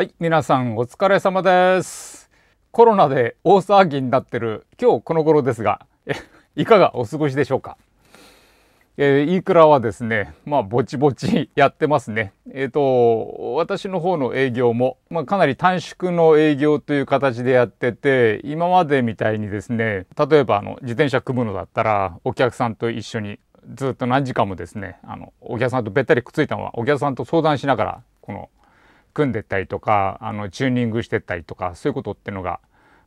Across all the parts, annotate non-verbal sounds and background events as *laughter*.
はい、皆さんお疲れ様です。コロナで大騒ぎになってる今日この頃ですが、*laughs* いかがお過ごしでしょうか。えー、イークラはですね、まあ、ぼちぼちやってますね。えっ、ー、と、私の方の営業も、まあ、かなり短縮の営業という形でやってて、今までみたいにですね、例えば、あの、自転車組むのだったら、お客さんと一緒にずっと何時間もですね、あの、お客さんとべったりくっついたのは、お客さんと相談しながら、この、組んでったりとかあのチューニングしてったりとかそういうことってのが、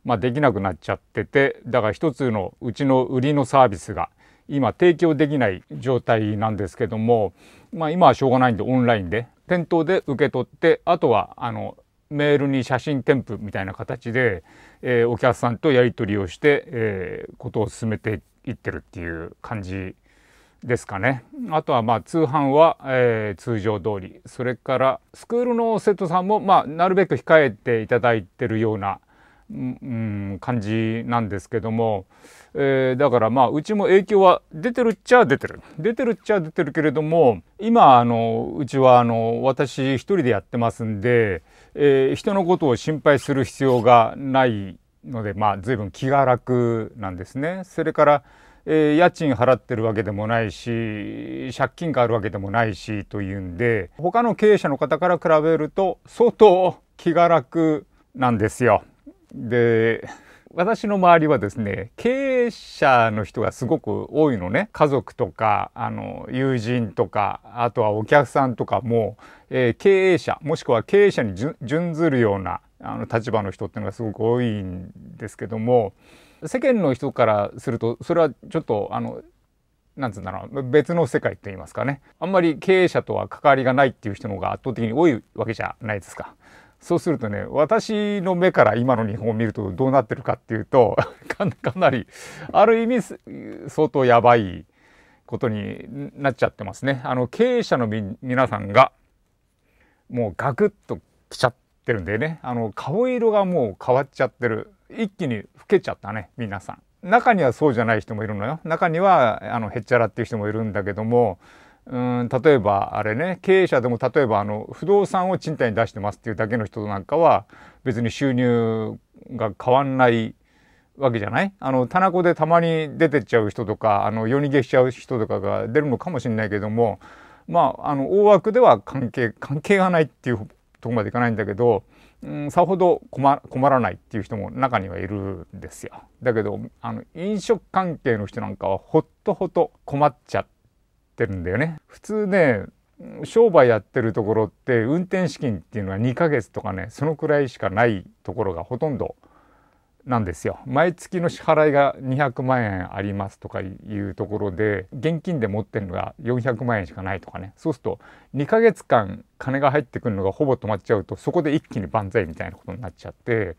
まあ、できなくなっちゃっててだから一つのうちの売りのサービスが今提供できない状態なんですけども、まあ、今はしょうがないんでオンラインで店頭で受け取ってあとはあのメールに写真添付みたいな形で、えー、お客さんとやり取りをして、えー、ことを進めていってるっていう感じですかねあとはまあ通販は、えー、通常通りそれからスクールの生徒さんも、まあ、なるべく控えていただいてるような、うん、感じなんですけども、えー、だからまあうちも影響は出てるっちゃ出てる出てるっちゃ出てるけれども今あのうちはあの私一人でやってますんで、えー、人のことを心配する必要がないのでまあ随分気が楽なんですね。それからえー、家賃払ってるわけでもないし借金があるわけでもないしというんで他の経営者の方から比べると相当気が楽なんですよ。で私の周りはですね経営者の人がすごく多いのね家族とかあの友人とかあとはお客さんとかも、えー、経営者もしくは経営者に準ずるようなあの立場の人っていうのがすごく多いんですけども世間の人からするとそれはちょっとあのなんつうんだろう別の世界といいますかねあんまり経営者とは関わりがないっていう人の方が圧倒的に多いわけじゃないですか。そうするとね私の目から今の日本を見るとどうなってるかっていうと *laughs* かなりある意味相当やばいことになっちゃってますね。あの経営者の皆さんがもうガクッと来ちゃってるんでねあの顔色がもう変わっちゃってる一気に老けちゃったね皆さん中にはそうじゃない人もいるのよ中にはあのへっちゃらっていう人もいるんだけどもうん例えばあれね経営者でも例えばあの不動産を賃貸に出してますっていうだけの人なんかは別に収入が変わんないわけじゃないあの棚子でたまに出てっちゃう人とかあの夜逃げしちゃう人とかが出るのかもしれないけどもまああの大枠では関係関係がないっていうとこまでいかないんだけどうん、さほど困らないっていう人も中にはいるんですよ。だけどあの飲食関係の人なんかはほっとほと困っちゃってるんだよね。普通ね商売やってるところって運転資金っていうのは2ヶ月とかねそのくらいしかないところがほとんどなんですよ毎月の支払いが200万円ありますとかいうところで現金で持ってるのが400万円しかないとかねそうすると2ヶ月間金が入ってくるのがほぼ止まっちゃうとそこで一気に万歳みたいなことになっちゃって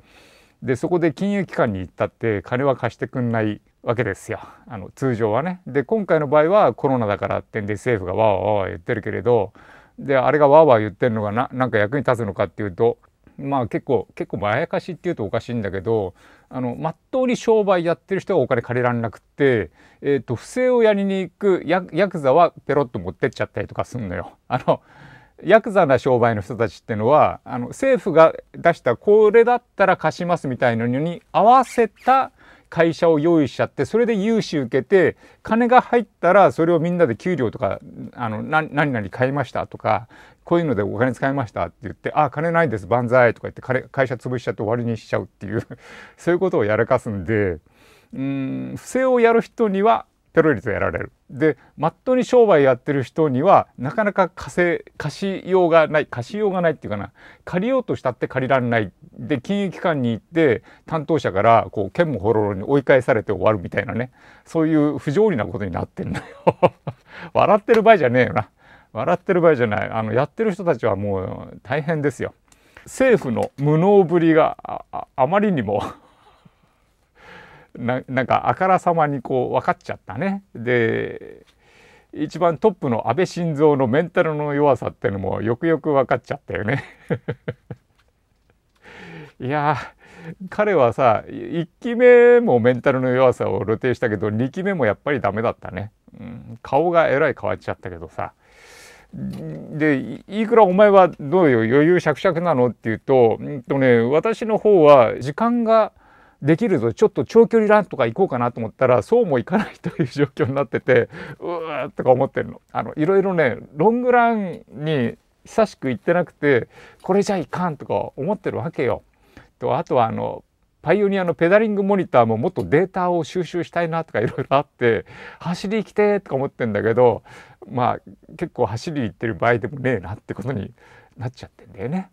でそこで金融機関に行ったって金は貸してくんないわけですよあの通常はね。で今回の場合はコロナだからってんで政府がわーわー言ってるけれどであれがわーわー言ってるのがななんか役に立つのかっていうとまあ結構結構まやかしっていうとおかしいんだけどあのまっうに商売やってる人がお金借りられなくって、えーと、不正をやりに行くヤクザはペロッと持ってっちゃったりとかすんのよ。あのヤクザな商売の人たちっていうのはあの政府が出したこれだったら貸しますみたいなのに合わせた会社を用意しちゃってそれで融資受けて金が入ったらそれをみんなで給料とかあの何々買いましたとかこういうのでお金使いましたって言って「あ金ないです万歳」とか言って会社潰しちゃって終わりにしちゃうっていう *laughs* そういうことをやらかすんでうん不正をやる人にはペロリとやられる。でまっとに商売やってる人にはなかなか貸貸しようがない貸しようがないっていうかな借りようとしたって借りられないで金融機関に行って担当者からこう剣もほろろに追い返されて終わるみたいなねそういう不条理なことになってんだよ *laughs* 笑ってる場合じゃねえよな。笑ってる場合じゃないあのやってる人たちはもう大変ですよ。政府の無能ぶりがあまりにも *laughs* ななんかあからさまにこう分かっちゃったね。で一番トップの安倍晋三のメンタルの弱さっていうのもよくよく分かっちゃったよね *laughs* いや彼はさ1期目もメンタルの弱さを露呈したけど2期目もやっぱりダメだったね、うん、顔がえらい変わっちゃったけどさでいくらお前はどうよ余裕しゃくしゃくなのって言うと,、うんとね、私の方は時間ができるぞちょっと長距離ランとか行こうかなと思ったらそうもいかないという状況になっててうわーとか思ってるの。あのいろいろねロングランに久しく行ってなくてこれじゃいかんとか思ってるわけよ。とあとはあのパイオニアのペダリングモニターももっとデータを収集したいなとかいろいろあって走り行きてーとか思ってんだけどまあ結構走り行ってる場合でもねえなってことになっちゃってんだよね。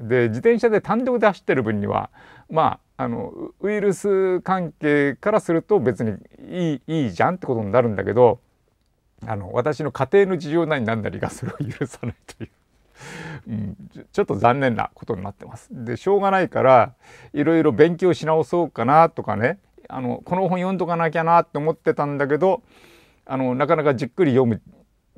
うん、で自転車で単独で走ってる分にはまああのウイルス関係からすると別にいいいいじゃんってことになるんだけどあの私の家庭の事情なりなんなりがそれを許さないといううん、ちょっと残念なことになってます。でしょうがないからいろいろ勉強し直そうかなとかねあのこの本読んどかなきゃなって思ってたんだけどあのなかなかじっくり読む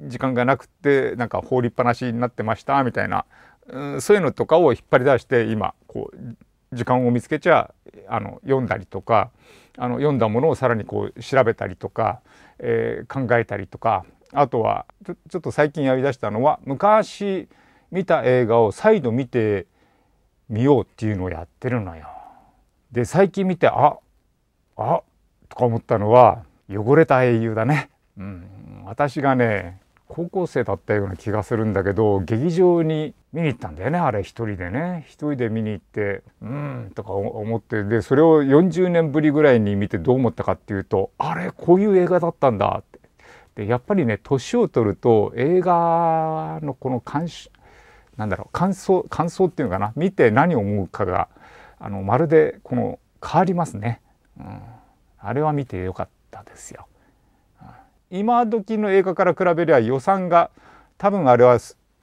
時間がなくてなんか放りっぱなしになってましたみたいな、うん、そういうのとかを引っ張り出して今こう時間を見つけちゃあの読んだりとかあの読んだものをさらにこう調べたりとか、えー、考えたりとかあとはちょっと最近やりだしたのは昔見た映画を再度見てみようっていうのをやってるのよ。で最近見てああとか思ったのは汚れた英雄だね。うん、私がね高校生だったような気がするんだけど劇場に見に行ったんだよねあれ一人でね一人で見に行ってうんとか思ってでそれを40年ぶりぐらいに見てどう思ったかっていうとあれこういう映画だったんだってでやっぱりね年を取ると映画のこの鑑賞なんだろう感想感想っていうのかな見て何を思うかがあのまるでこの変わりますね、うん、あれは見てよかったですよ、うん、今時の映画から比べりゃ予算が多分あれは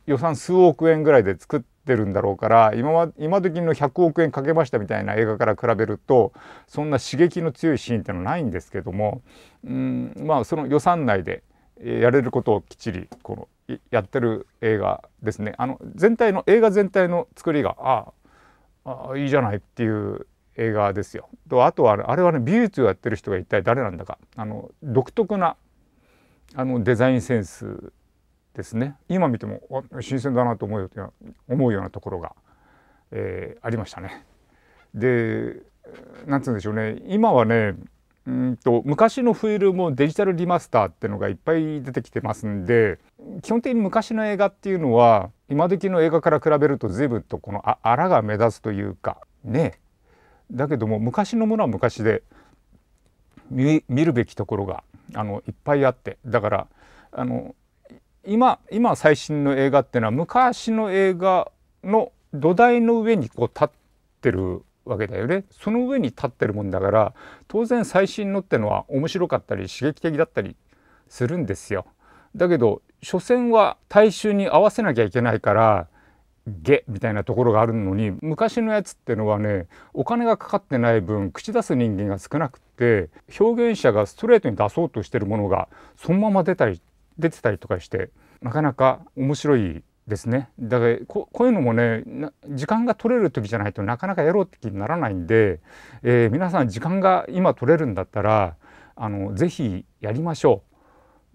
予算数億円ぐらいで作ってるんだろうから今は今時の100億円かけましたみたいな映画から比べるとそんな刺激の強いシーンってのはないんですけども、うん、まあその予算内でやれることをきっちりこのやってる映画ですねあの全体の映画全体の作りがああいいじゃないっていう映画ですよ。とあとはあれはね美術をやってる人が一体誰なんだかあの独特なあのデザインセンスですね今見ても新鮮だなと思うよ思うようなところが、えー、ありましたね。で何て言うんでしょうね今はねうんと昔のフィルムをデジタルリマスターってのがいっぱい出てきてますんで基本的に昔の映画っていうのは今時の映画から比べると随分とこのあらが目立つというかねだけども昔のものは昔で見るべきところがあのいっぱいあってだからあの今今最新の映画っていうのは昔の映画の土台の上にこう立ってるわけだよねその上に立ってるもんだから当然最新のってのは面白かったり刺激的だったりするんですよだけど所詮は大衆に合わせなきゃいけないからゲみたいなところがあるのに昔のやつってのはねお金がかかってない分口出す人間が少なくて表現者がストレートに出そうとしてるものがそのまま出たり出てたりとかしてなかなか面白いですねだからこういうのもね時間が取れる時じゃないとなかなかやろうって気にならないんで、えー、皆さん時間が今取れるんだったらあのぜひやりましょう。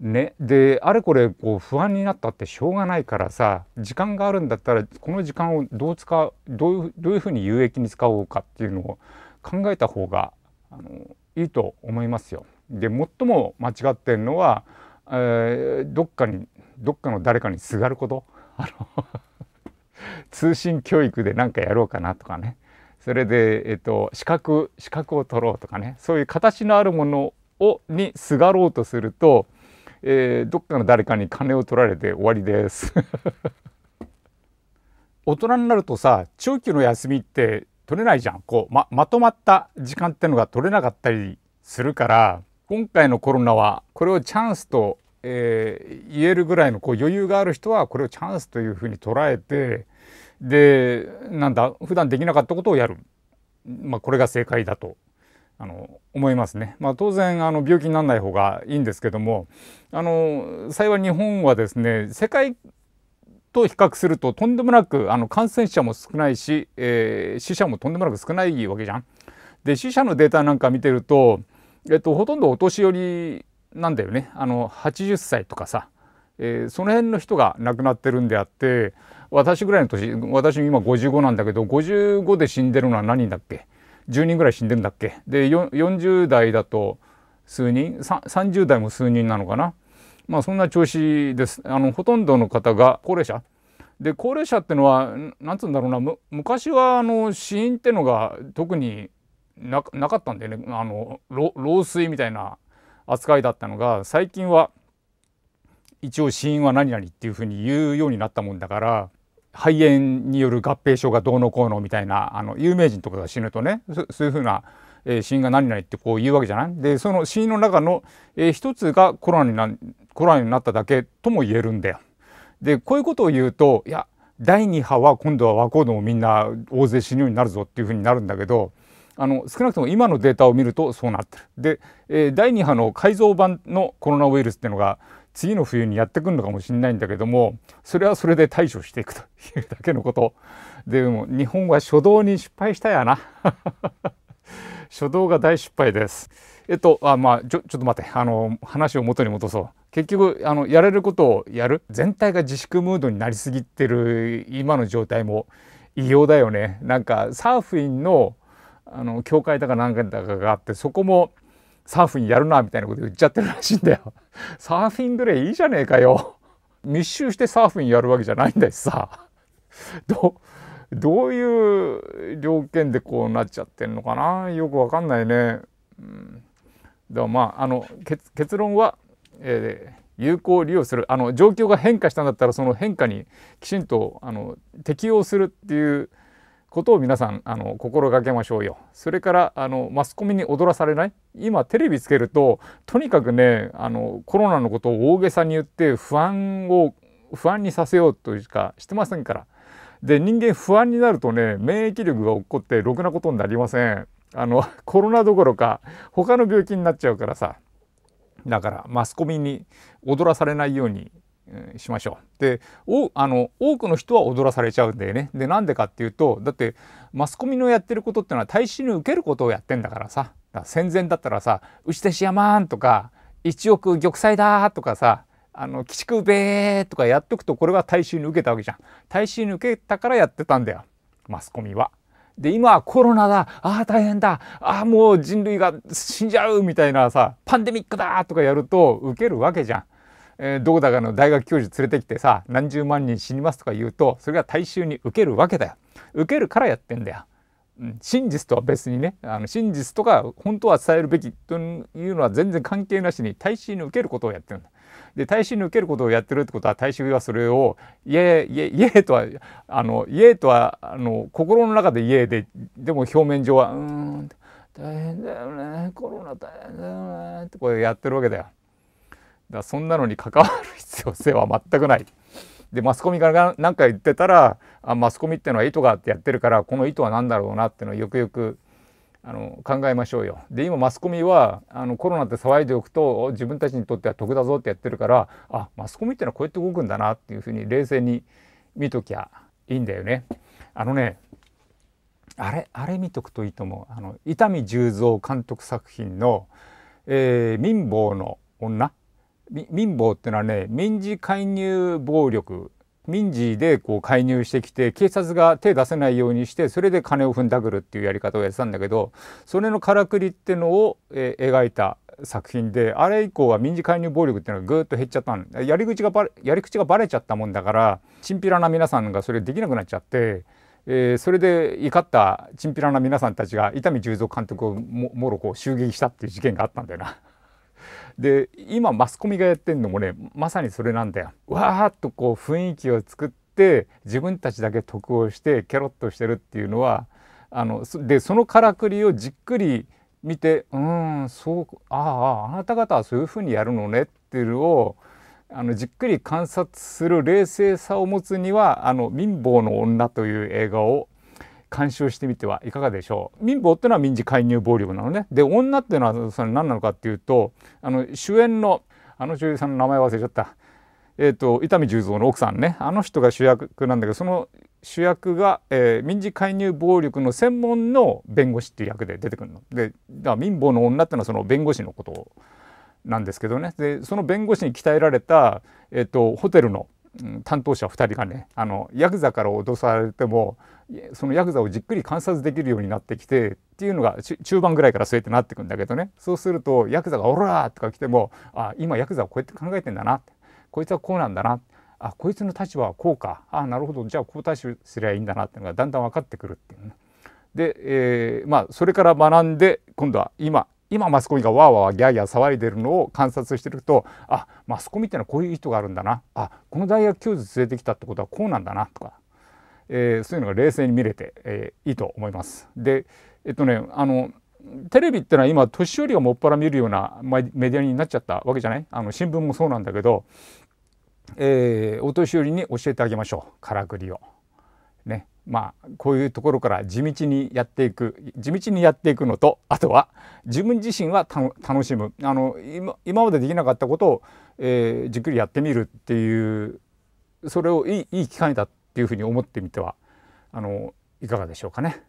ね、であれこれこう不安になったってしょうがないからさ時間があるんだったらこの時間をどう使うどういうどういうふうに有益に使おうかっていうのを考えた方があのいいと思いますよ。で最も間違ってるのは、えー、どっかにどっかの誰かにすがること。あの通信教育で何かやろうかなとかねそれで、えっと、資格資格を取ろうとかねそういう形のあるものをにすがろうとすると、えー、どっかの誰かに金を取られて終わりです *laughs* 大人になるとさ長期の休みって取れないじゃんこう、ま、まとまった時間ってのが取れなかったりするから今回のコロナはこれをチャンスとえー、言えるぐらいのこう余裕がある人はこれをチャンスというふうに捉えてでなんだ普段できなかったことをやる、まあ、これが正解だとあの思いますね。まあ、当然あの病気にならない方がいいんですけどもあの幸い日本はですね世界と比較するととんでもなくあの感染者も少ないし、えー、死者もとんでもなく少ないわけじゃん。で死者のデータなんか見てると、えっと、ほとんどお年寄りなんだよねあの80歳とかさ、えー、その辺の人が亡くなってるんであって私ぐらいの年私今55なんだけど55で死んでるのは何人だっけ10人ぐらい死んでるんだっけで40代だと数人30代も数人なのかなまあそんな調子ですあのほとんどの方が高齢者で高齢者ってのは何つうんだろうな昔はあの死因ってのが特になかったんだよねあの老衰みたいな扱いだったのが最近は一応死因は何々っていうふうに言うようになったもんだから肺炎による合併症がどうのこうのみたいなあの有名人とかが死ぬとねそういうふうな、えー、死因が何々ってこう言うわけじゃないでその死因の中の、えー、一つがコロナになコロナになっただけとも言えるんだよ。でこういうことを言うといや第2波は今度は若者もみんな大勢死ぬようになるぞっていうふうになるんだけどあの少なくとも今のデータを見るとそうなってる。で、えー、第2波の改造版のコロナウイルスっていうのが次の冬にやってくるのかもしれないんだけどもそれはそれで対処していくというだけのことでも日本は初動に失敗したやな *laughs* 初動が大失敗ですえっとあまあちょちょっと待ってあの話を元に戻そう結局あのやれることをやる全体が自粛ムードになりすぎてる今の状態も異様だよねなんかサーフィンのあの教会だか何んかだかがあってそこもサーフィンやるなみたいなこと言っちゃってるらしいんだよ。*laughs* サーフィンぐらいいいじゃねえかよ。密集してサーフィンやるわけじゃないんだしさ。*laughs* どどういう条件でこうなっちゃってんのかなよくわかんないね。うん、でもまああの結論は、えー、有効利用するあの状況が変化したんだったらその変化にきちんとあの適応するっていう。ことを皆さんあの心がけましょうよ。それからあのマスコミに踊らされない今テレビつけるととにかくねあのコロナのことを大げさに言って不安を不安にさせようというかしてませんから。で人間不安になるとね免疫力が起こってろくなことになりません。あの *laughs* コロナどころか他の病気になっちゃうからさだからマスコミに踊らされないようにしましょう。であの多くの人は踊らされちゃうんだよね。でなんでかっていうとだってマスコミのやってることっていうのは大衆に受けることをやってんだからさ戦前だったらさ「打ち出し山ん」とか「一億玉砕だ」とかさ「あの鬼畜べ」とかやっとくとこれは大衆に受けたわけじゃん。大衆に受けたからやってたんだよマスコミは。で今はコロナだああ大変だああもう人類が死んじゃうみたいなさパンデミックだとかやると受けるわけじゃん。えー、どこだかの大学教授連れてきてさ何十万人死にますとか言うとそれが大衆に受けるわけだよ受けるからやってんだよ、うん、真実とは別にねあの真実とか本当は伝えるべきというのは全然関係なしに大衆に受けることをやってるんだで大衆に受けることをやってるってことは大衆はそれを「イエーイエーイエー」とはあの「イエー」とはあの心の中で「イエーで」でも表面上は「うん大変だよねコロナ大変だよね」ってこれやってるわけだよ。らそんなのに関わる必要性は全くない。でマスコミが何か言ってたらあマスコミってのは意図があってやってるからこの意図は何だろうなっていうのをよくよくあの考えましょうよ。で今マスコミはあのコロナって騒いでおくと自分たちにとっては得だぞってやってるからあマスコミってのはこうやって動くんだなっていうふうに冷静に見ときゃいいんだよね。あのねあれあれ見とくといいと思う。あの伊丹十三監督作品の、えー、民房の女民暴っていうのはね民事介入暴力民事でこう介入してきて警察が手出せないようにしてそれで金を踏んだくるっていうやり方をやってたんだけどそれのからくりっていうのを、えー、描いた作品であれ以降は民事介入暴力っていうのがぐっと減っちゃったんやり口がやり口がバレちゃったもんだからチンピラな皆さんがそれできなくなっちゃって。えー、それで怒ったチンピラな皆さんたちが伊丹十三監督をももろこう襲撃したっていう事件があったんだよな。で今マスコミがやってんのもねまさにそれなんだよ。わーっとこう雰囲気を作って自分たちだけ得をしてケロッとしてるっていうのはあのでそのからくりをじっくり見てうんそうあああなた方はそういうふうにやるのねっていうのをあのじっくり観察する冷静さを持つには「あの貧乏の女」という映画を監修してみてはいかがでしょう民法ってのは民事介入暴力なのねで女っていうのはそれ何なのかっていうとあの主演のあの女優さんの名前忘れちゃったえーと、伊丹十三の奥さんねあの人が主役なんだけどその主役が、えー、民事介入暴力の専門の弁護士っていう役で出てくるの。でだから民法の女ってのはその弁護士のことなんですけどねでその弁護士に鍛えられた、えーと、ホテルの、担当者2人がねあのヤクザから脅されてもそのヤクザをじっくり観察できるようになってきてっていうのが中盤ぐらいからそうやってなってくんだけどねそうするとヤクザが「オラ!」とか来ても「あ今ヤクザはこうやって考えてんだな」こいつはこうなんだな」あこいつの立場はこうかあなるほどじゃあこう対処すりゃいいんだなっていうのがだんだん分かってくるっていうね。で、えー、まあそれから学んで今度は今今マスコミがわーわーギャーギャー騒いでるのを観察してるとあマスコミってのはこういう人があるんだなあこの大学教授連れてきたってことはこうなんだなとかえー、そういうのが冷静に見れて、えー、いいと思います。でえっとねあのテレビってのは今年寄りがもっぱら見るようなメディアになっちゃったわけじゃないあの新聞もそうなんだけど、えー、お年寄りに教えてあげましょうからくりを。ねまあこういうところから地道にやっていく地道にやっていくのとあとは自分自身は楽しむあの今今までできなかったことを、えー、じっくりやってみるっていうそれをいいいい機会だっていうふうに思ってみてはあのいかがでしょうかね。